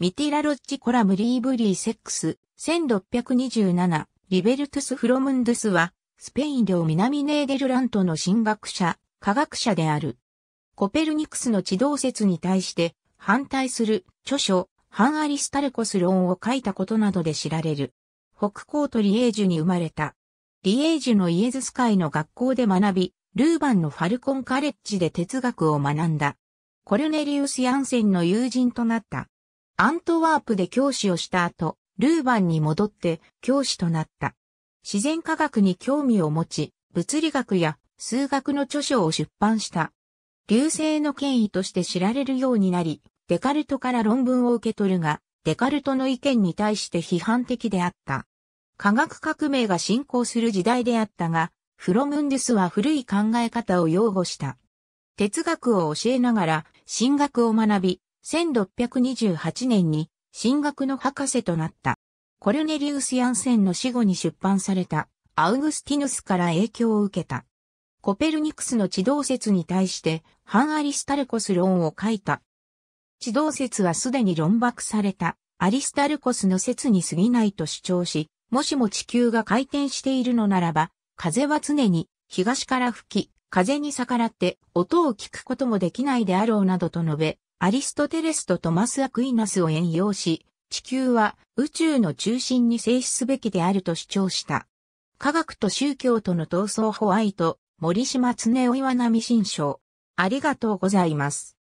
ミティラロッジコラムリーブリーセックス、1627、リベルトゥス・フロムンドゥスは、スペイン領南ネーデルラントの神学者、科学者である。コペルニクスの地動説に対して、反対する著書、ハン・アリスタルコス論を書いたことなどで知られる。北高とトリエージュに生まれた。リエージュのイエズス会の学校で学び、ルーバンのファルコンカレッジで哲学を学んだ。コルネリウス・ヤンセンの友人となった。アントワープで教師をした後、ルーバンに戻って教師となった。自然科学に興味を持ち、物理学や数学の著書を出版した。流星の権威として知られるようになり、デカルトから論文を受け取るが、デカルトの意見に対して批判的であった。科学革命が進行する時代であったが、フロムンデスは古い考え方を擁護した。哲学を教えながら、進学を学び、1628年に進学の博士となった。コルネリウス・ヤンセンの死後に出版されたアウグスティヌスから影響を受けた。コペルニクスの地動説に対して反アリスタルコス論を書いた。地動説はすでに論爆されたアリスタルコスの説に過ぎないと主張し、もしも地球が回転しているのならば、風は常に東から吹き、風に逆らって音を聞くこともできないであろうなどと述べ、アリストテレスとトマス・アクイナスを援用し、地球は宇宙の中心に静止すべきであると主張した。科学と宗教との闘争ホワイト、森島常夫岩波新書。ありがとうございます。